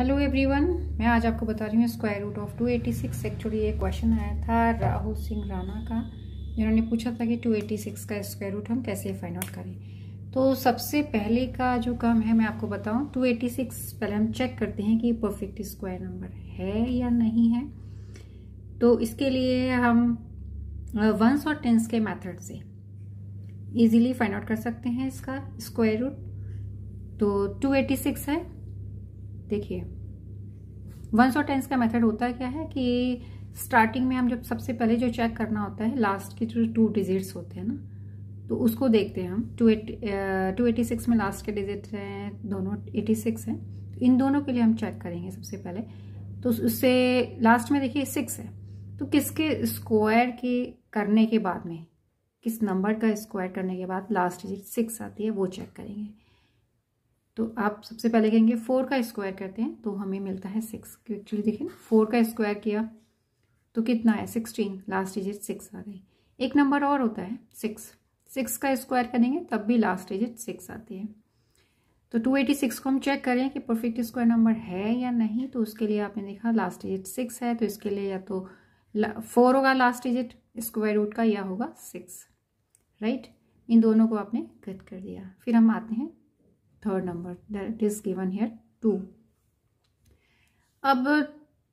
Hello everyone मैं आज आपको बता रही हूँ स्क्वायर रूट ऑफ 286 एक्चुअली ये क्वेश्चन आया था राहुल सिंह राणा का जिन्होंने पूछा था कि 286 का स्क्वायर रूट हम कैसे फाइंड आउट करें तो सबसे पहले का जो काम है मैं आपको बताऊँ 286 पहले हम चेक करते हैं कि परफेक्ट स्क्वायर नंबर है या नहीं है तो इसके लिए हम वंस uh, और टेंस के मैथड से ईजिली फाइंड आउट कर सकते हैं इसका स्क्वायर रूट तो 286 है देखिए वंस और टेंस का मेथड होता क्या है कि स्टार्टिंग में हम जब सबसे पहले जो चेक करना होता है लास्ट के जो टू डिजिट्स होते हैं ना तो उसको देखते हैं हम टू टू एटी सिक्स में लास्ट के डिजिट हैं दोनों एटी सिक्स हैं तो इन दोनों के लिए हम चेक करेंगे सबसे पहले तो उससे लास्ट में देखिए सिक्स है तो किसके स्क्वायर के करने के बाद में किस नंबर का स्क्वायर करने के बाद लास्ट डिजिट सिक्स आती है वो चेक करेंगे तो आप सबसे पहले कहेंगे फोर का स्क्वायर करते हैं तो हमें मिलता है सिक्स एक्चुअली देखिए फोर का स्क्वायर किया तो कितना है सिक्सटीन लास्ट डिजिट सिक्स आ गई एक नंबर और होता है सिक्स सिक्स का स्क्वायर करेंगे तब भी लास्ट डिजिट सिक्स आती है तो टू एटी सिक्स को हम चेक करें कि परफेक्ट स्क्वायर नंबर है या नहीं तो उसके लिए आपने देखा लास्ट डिजिट सिक्स है तो इसके लिए या तो फोर होगा लास्ट डिजिट स्क्वायर रूट का या होगा सिक्स राइट इन दोनों को आपने कट कर दिया फिर हम आते हैं third number that is given here two अब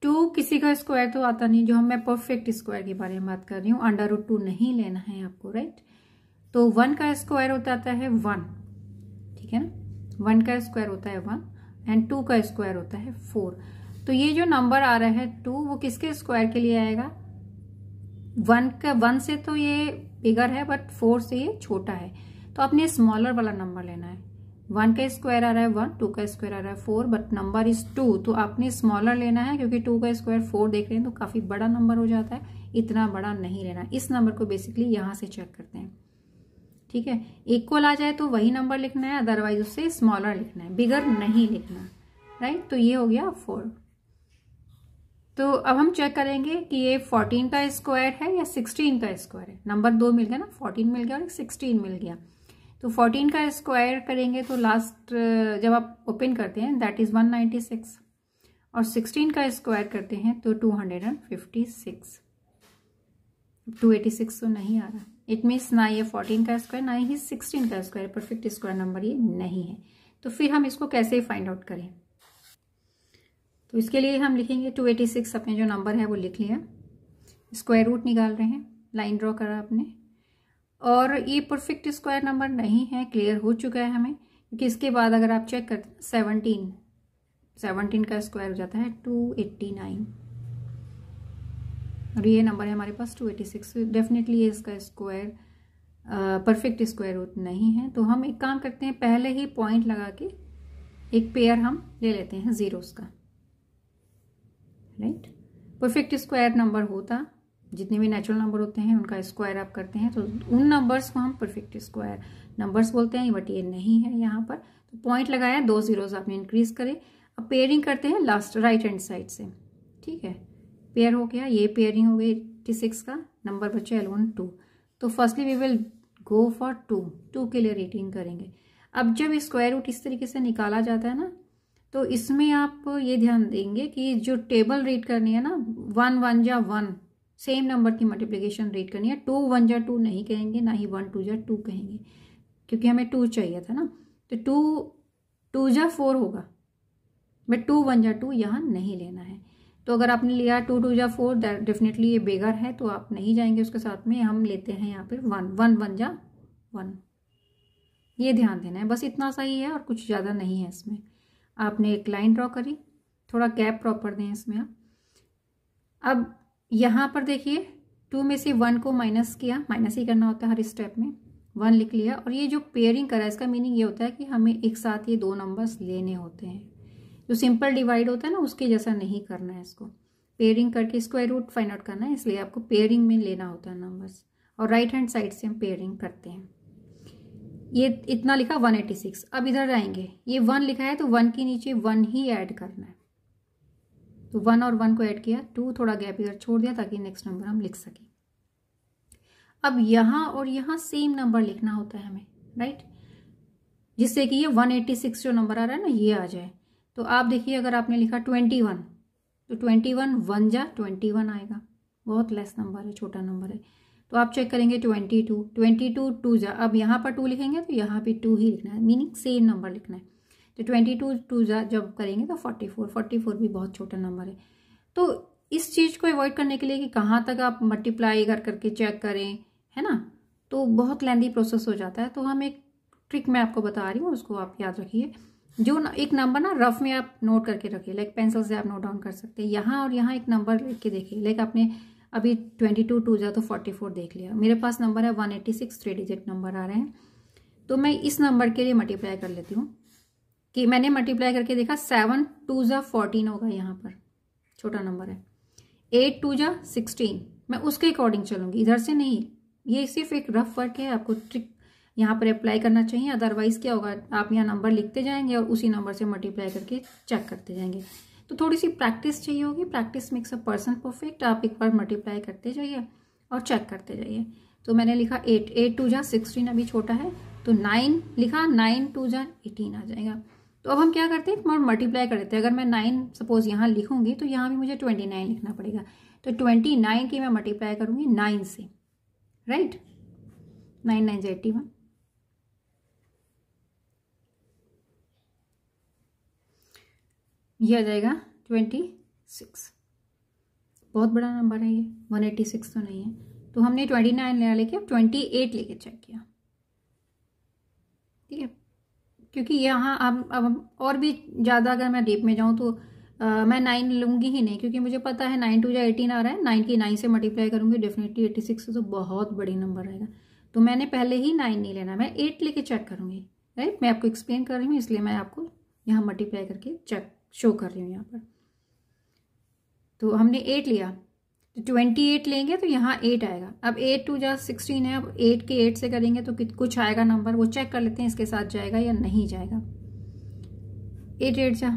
टू किसी का स्क्वायर तो आता नहीं जो हम मैं परफेक्ट स्क्वायर के बारे में बात कर रही हूँ अंडर रूट टू नहीं लेना है आपको राइट तो वन का स्क्वायर होता आता है वन ठीक है ना वन का स्क्वायर होता है वन एंड टू का स्क्वायर होता है फोर तो ये जो नंबर आ रहा है टू वो किसके स्क्वायर के लिए आएगा वन का वन से तो ये बिगर है बट फोर से ये छोटा है तो आपने स्मॉलर वाला नंबर लेना है वन का स्क्वायर आ रहा है वन टू का स्क्वायर आ रहा है four but number is two तो आपने स्मॉलर लेना है क्योंकि टू का स्क्वायर फोर देख रहे हैं तो काफ़ी बड़ा नंबर हो जाता है इतना बड़ा नहीं लेना इस नंबर को बेसिकली यहां से चेक करते हैं ठीक है इक्वल आ जाए तो वही नंबर लिखना है अदरवाइज उससे स्मॉलर लिखना है बिगर नहीं लिखना राइट तो ये हो गया फोर तो अब हम चेक करेंगे कि ये फोर्टीन का स्क्वायर है या सिक्सटीन का स्क्वायर है नंबर दो मिल गया ना फोर्टीन मिल गया और सिक्सटीन मिल गया तो 14 का स्क्वायर करेंगे तो लास्ट uh, जब आप ओपन करते हैं दैट इज़ 196 और 16 का स्क्वायर करते हैं तो 256 286 तो नहीं आ रहा इट मीन्स ना ये 14 का स्क्वायर ना ही 16 का स्क्वायर परफेक्ट स्क्वायर नंबर ये नहीं है तो फिर हम इसको कैसे फाइंड आउट करें तो इसके लिए हम लिखेंगे 286 अपने जो नंबर है वो लिख लिया स्क्वायर रूट निकाल रहे हैं लाइन ड्रॉ करा आपने और ये परफेक्ट स्क्वायर नंबर नहीं है क्लियर हो चुका है हमें क्योंकि इसके बाद अगर आप चेक कर सेवनटीन सेवनटीन का स्क्वायर हो जाता है टू एट्टी नाइन और ये नंबर है हमारे पास टू एटी सिक्स डेफिनेटली ये इसका स्क्वायर परफेक्ट स्क्वायर रूट नहीं है तो हम एक काम करते हैं पहले ही पॉइंट लगा के एक पेयर हम ले लेते हैं ज़ीरोस का राइट परफेक्ट स्क्वायर नंबर होता जितने भी नेचुरल नंबर होते हैं उनका स्क्वायर आप करते हैं तो उन नंबर्स को हम परफेक्ट स्क्वायर नंबर्स बोलते हैं बट ये नहीं है यहाँ पर तो पॉइंट लगाया दो जीरोज आपने इंक्रीज करे अब पेयरिंग करते हैं लास्ट राइट हैंड साइड से ठीक है पेयर हो गया ये पेयरिंग हो गई एट्टी सिक्स का नंबर बच्चे एलेवन टू तो firstly we will go for two two के लिए रेटिंग करेंगे अब जब स्क्वायर रूट इस तरीके से निकाला जाता है ना तो इसमें आप ये ध्यान देंगे कि जो टेबल रीड करनी है ना वन वन या वन सेम नंबर की मल्टीप्लीकेशन रेट करनी है टू वन जा टू नहीं कहेंगे ना ही वन टू जा टू कहेंगे क्योंकि हमें टू चाहिए था ना तो टू टू जा फोर होगा बट टू वन जा टू यहाँ नहीं लेना है तो अगर आपने लिया टू टू जा फोर डेफिनेटली ये बेगर है तो आप नहीं जाएंगे उसके साथ में हम लेते हैं यहाँ पर वन वन वन जा वन ये ध्यान देना है बस इतना सही है और कुछ ज़्यादा नहीं है इसमें आपने एक लाइन ड्रॉ करी थोड़ा कैप प्रॉपर दें इसमें आप अब यहाँ पर देखिए टू में से वन को माइनस किया माइनस ही करना होता है हर स्टेप में वन लिख लिया और ये जो पेयरिंग करा है इसका मीनिंग ये होता है कि हमें एक साथ ये दो नंबर्स लेने होते हैं जो सिंपल डिवाइड होता है ना उसके जैसा नहीं करना है इसको पेयरिंग करके स्क्वायर रूट फाइंड आउट करना है इसलिए आपको पेयरिंग में लेना होता है नंबर्स और राइट हैंड साइड से हम पेयरिंग करते हैं ये इतना लिखा 186 अब इधर जाएंगे ये वन लिखा है तो वन के नीचे वन ही ऐड करना है तो वन और वन को ऐड किया टू थोड़ा गैप इधर छोड़ दिया ताकि नेक्स्ट नंबर हम लिख सकें अब यहाँ और यहाँ सेम नंबर लिखना होता है हमें राइट जिससे कि ये 186 जो नंबर आ रहा है ना ये आ जाए तो आप देखिए अगर आपने लिखा 21 तो 21 वन वन जा ट्वेंटी आएगा बहुत लेस नंबर है छोटा नंबर है तो आप चेक करेंगे 22 22 टू जा अब यहाँ पर टू लिखेंगे तो यहाँ पे टू ही लिखना है मीनिंग सेम नंबर लिखना है तो ट्वेंटी टू टू जब करेंगे तो फोर्टी फोर फोर्टी फोर भी बहुत छोटा नंबर है तो इस चीज़ को अवॉइड करने के लिए कि कहाँ तक आप मल्टीप्लाई कर करके चेक करें है ना तो बहुत लेंदी प्रोसेस हो जाता है तो हम एक ट्रिक मैं आपको बता रही हूँ उसको आप याद रखिए जो न, एक नंबर ना रफ में आप नोट करके रखिए लाइक पेंसिल से आप नोट डाउन कर सकते हैं यहाँ और यहाँ एक नंबर लिख के देखिए लाइक आपने अभी ट्वेंटी टू टू जा तो फोर्टी फोर देख लिया मेरे पास नंबर है one eighty six three digit number आ रहे हैं तो मैं इस नंबर के लिए मल्टीप्लाई कर लेती हूँ कि मैंने मल्टीप्लाई करके देखा सेवन टू ज़ा फोर्टीन होगा यहाँ पर छोटा नंबर है एट टू ज़ा सिक्सटीन मैं उसके अकॉर्डिंग चलूंगी इधर से नहीं ये सिर्फ एक रफ वर्क है आपको ट्रिक यहाँ पर अप्लाई करना चाहिए अदरवाइज़ क्या होगा आप यहाँ नंबर लिखते जाएंगे और उसी नंबर से मल्टीप्लाई करके चेक करते जाएंगे तो थोड़ी सी प्रैक्टिस चाहिए होगी practice makes a person perfect आप एक बार मल्टीप्लाई करते जाइए और चेक करते जाइए तो मैंने लिखा एट एट टू जा सिक्सटीन अभी छोटा है तो नाइन लिखा नाइन टू जा एटीन आ जाएगा तो अब हम क्या करते हैं मल्टीप्लाई कर देते हैं अगर मैं नाइन सपोज यहाँ लिखूंगी तो यहाँ भी मुझे ट्वेंटी नाइन लिखना पड़ेगा तो ट्वेंटी नाइन की मैं मल्टीप्लाई करूँगी नाइन से राइट नाइन नाइन से एट्टी वन यह आ जाएगा ट्वेंटी सिक्स बहुत बड़ा नंबर है ये वन एटी सिक्स तो नहीं है तो हमने ट्वेंटी नाइन लेके अब ट्वेंटी एट लेके चेक किया ठीक है क्योंकि यहाँ अब अब और भी ज़्यादा अगर मैं डीप में जाऊँ तो आ, मैं नाइन लूँगी ही नहीं क्योंकि मुझे पता है नाइन टू या एटीन आ रहा है नाइन की नाइन से मल्टीप्लाई करूँगी डेफिनेटली एटी सिक्स तो बहुत बड़ी नंबर रहेगा तो मैंने पहले ही नाइन नहीं लेना मैं एट लेके चेक करूँगी राइट मैं आपको एक्सप्लेन कर रही हूँ इसलिए मैं आपको यहाँ मल्टीप्लाई करके चेक शो कर रही हूँ यहाँ पर तो हमने एट लिया ट्वेंटी एट लेंगे तो यहाँ एट आएगा अब एट टू जहाँ सिक्सटीन है अब एट के एट से करेंगे तो कुछ आएगा नंबर वो चेक कर लेते हैं इसके साथ जाएगा या नहीं जाएगा एट एट जा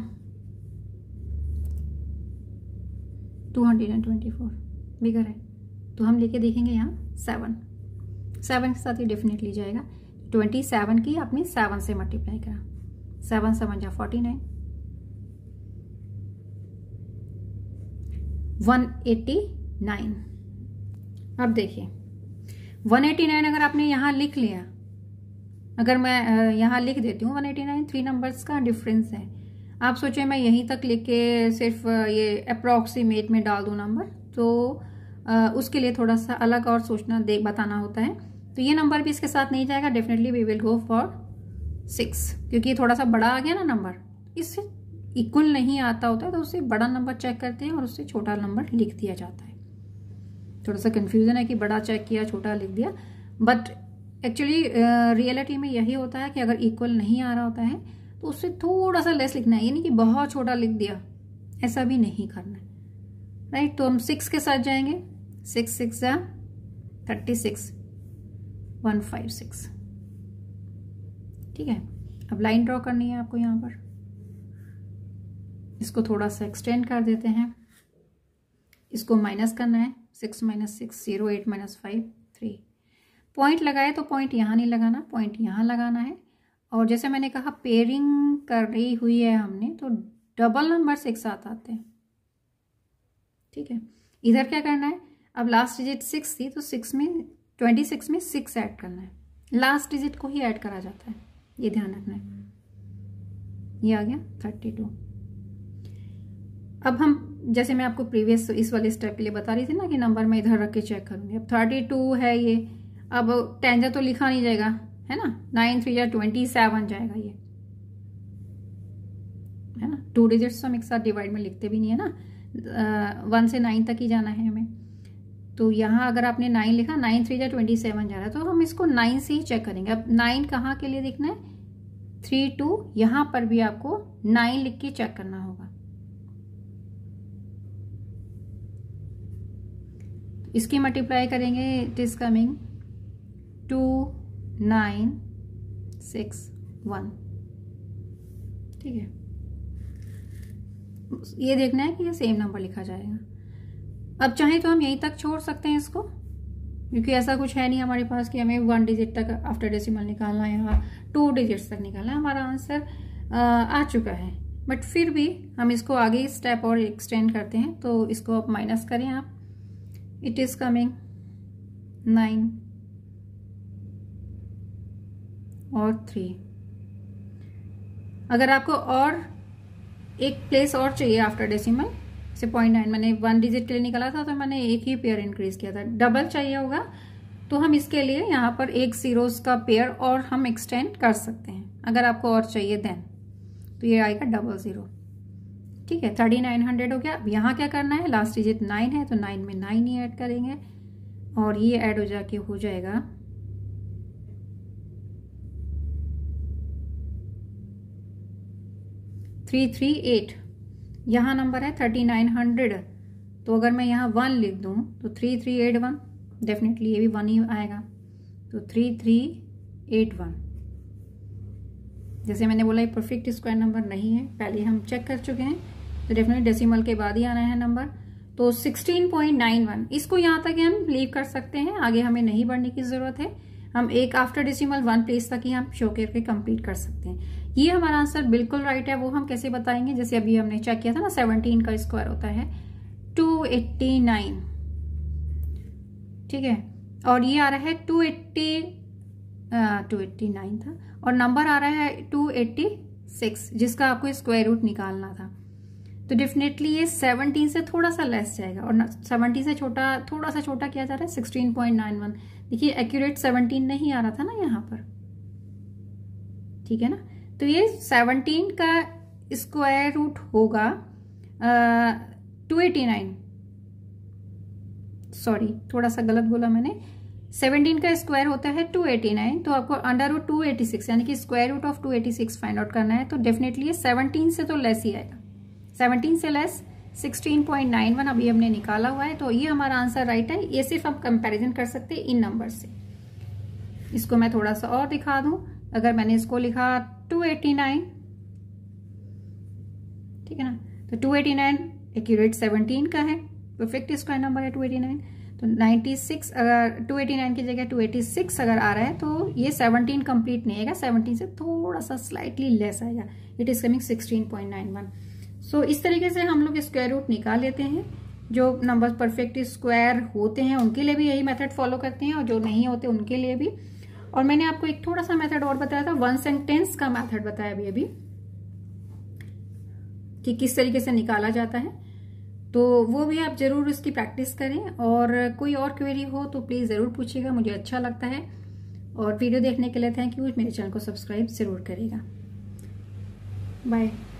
two hundred and twenty four bigger है तो हम लेके देखेंगे यहाँ सेवन सेवन के साथ ही डेफिनेटली जाएगा ट्वेंटी सेवन की आपने सेवन से मल्टीप्लाई करा सेवन सेवन जा forty nine one eighty nine अब देखिए 189 अगर आपने यहाँ लिख लिया अगर मैं यहाँ लिख देती हूँ 189 थ्री नंबर्स का डिफरेंस है आप सोचें मैं यहीं तक लिख के सिर्फ ये अप्रॉक्सीमेट में डाल दूँ नंबर तो उसके लिए थोड़ा सा अलग और सोचना दे बताना होता है तो ये नंबर भी इसके साथ नहीं जाएगा definitely we will go for six क्योंकि ये थोड़ा सा बड़ा आ गया ना नंबर इससे इक्वल नहीं आता होता है तो उससे बड़ा नंबर चेक करते हैं और उससे छोटा नंबर लिख दिया जाता है थोड़ा सा कन्फ्यूज़न है कि बड़ा चेक किया छोटा लिख दिया बट एक्चुअली रियलिटी में यही होता है कि अगर इक्वल नहीं आ रहा होता है तो उससे थोड़ा सा लेस लिखना है यानी कि बहुत छोटा लिख दिया ऐसा भी नहीं करना है राइट right? तो हम सिक्स के साथ जाएंगे सिक्स सिक्स या thirty six one five six ठीक है अब लाइन ड्रॉ करनी है आपको यहाँ पर इसको थोड़ा सा एक्सटेंड कर देते हैं इसको माइनस करना है six minus six zero eight minus five three point लगाए तो पॉइंट यहाँ नहीं लगाना पॉइंट यहाँ लगाना है और जैसे मैंने कहा पेयरिंग कर रही हुई है हमने तो डबल नंबर्स एक साथ आते हैं ठीक है इधर क्या करना है अब लास्ट डिजिट सिक्स थी तो सिक्स में ट्वेंटी सिक्स में सिक्स ऐड करना है लास्ट डिजिट को ही ऐड करा जाता है ये ध्यान रखना है ये आ गया थर्टी टू अब हम जैसे मैं आपको प्रीवियस इस वाले स्टेप के लिए बता रही थी ना कि नंबर मैं इधर रख के चेक करूंगी अब थर्टी टू है ये अब टेन तो लिखा नहीं जाएगा है ना नाइन थ्री या ट्वेंटी सेवन जाएगा ये है ना टू डिजिट्स तो हम एक साथ डिवाइड में लिखते भी नहीं है ना वन से नाइन तक ही जाना है हमें तो यहाँ अगर आपने नाइन लिखा नाइन थ्री या ट्वेंटी सेवन जा रहा है तो हम इसको नाइन से ही चेक करेंगे अब नाइन कहाँ के लिए देखना है थ्री टू यहाँ पर भी आपको नाइन लिख के चेक करना होगा इसकी मल्टीप्लाई करेंगे it is coming to nine six one ठीक है ये देखना है कि ये सेम नंबर लिखा जाएगा अब चाहे तो हम यहीं तक छोड़ सकते हैं इसको क्योंकि ऐसा कुछ है नहीं हमारे पास कि हमें वन डिजिट तक आफ्टर डेसिमल निकालना है या टू डिजिट्स तक निकालना है हमारा आंसर आ चुका है बट फिर भी हम इसको आगे स्टेप और एक्सटेंड करते हैं तो इसको आप माइनस करें आप it is coming 9 और 3 अगर आपको और एक प्लेस और चाहिए आफ्टर decimal से पॉइंट नाइन मैंने one digit liye nikala tha था तो मैंने एक ही पेयर इंक्रीज किया था डबल चाहिए होगा तो हम इसके लिए यहाँ पर एक जीरोस का पेयर और हम एक्सटेंड कर सकते हैं अगर आपको और चाहिए देन तो ये आएगा डबल ज़ीरो ठीक है थर्टी नाइन हंड्रेड हो गया अब यहाँ क्या करना है लास्ट डिजिट नाइन है तो नाइन में नाइन ही ऐड करेंगे और ये ऐड हो जाके हो जाएगा थ्री थ्री एट यहाँ नंबर है थर्टी नाइन हंड्रेड तो अगर मैं यहाँ वन लिख दूँ तो three three eight one definitely ये भी वन ही आएगा तो थ्री थ्री एट वन जैसे मैंने बोला ये परफेक्ट स्क्वायर नंबर नहीं है पहले हम चेक कर चुके हैं तो डेफिनेट डेसिमल के बाद ही आना है नंबर तो 16.91 इसको यहां तक हम लीव कर सकते हैं आगे हमें नहीं बढ़ने की ज़रूरत है हम एक आफ्टर डेसिमल वन प्लेस तक ही हम शो करके कंप्लीट कर सकते हैं ये हमारा आंसर बिल्कुल राइट है वो हम कैसे बताएंगे जैसे अभी हमने चेक किया था ना 17 का स्क्वायर होता है 289 ठीक है और ये आ रहा है 280 नाइन था और नंबर आ रहा है 286 जिसका आपको स्क्वायर रूट निकालना था तो डेफिनेटली ये 17 से थोड़ा सा लेस जाएगा और 17 से छोटा थोड़ा सा छोटा किया जा रहा है 16.91 देखिए एक्यूरेट 17 नहीं आ रहा था ना यहाँ पर ठीक है ना तो ये 17 का स्क्वायर रूट होगा टू एटी नाइन सॉरी थोड़ा सा गलत बोला मैंने 17 का स्क्वायर होता है 289 तो आपको अंडर रूट 286 यानी कि square root of 286 find out करना है तो डेफिनेटली ये 17 से तो लेस ही आएगा सेवनटीन से लेस 16.91 अभी हमने निकाला हुआ है तो ये हमारा आंसर राइट है ये सिर्फ हम कंपेरिजन कर सकते हैं इन नंबर से इसको मैं थोड़ा सा और दिखा दूं अगर मैंने इसको लिखा 289 ठीक है ना तो 289 एक्यूरेट सेवनटीन का है परफेक्ट स्क्वायर नंबर है 289 तो 96 अगर 289 की जगह 286 अगर आ रहा है तो ये 17 कंप्लीट नहीं आएगा 17 से थोड़ा सा स्लाइटली लेस आएगा it is coming 16.91 so so, इस तरीके से हम लोग स्क्वायर रूट निकाल लेते हैं जो नंबर्स परफेक्ट स्क्वायर होते हैं उनके लिए भी यही मेथड फॉलो करते हैं और जो नहीं होते उनके लिए भी और मैंने आपको एक थोड़ा सा मेथड और बताया था वन सेंटेंस का मेथड बताया अभी अभी कि किस तरीके से निकाला जाता है तो वो भी आप जरूर उसकी प्रैक्टिस करें और कोई और क्वेरी हो तो प्लीज़ ज़रूर पूछिएगा मुझे अच्छा लगता है और वीडियो देखने के लिए थैंक यू मेरे चैनल को सब्सक्राइब ज़रूर करेगा बाय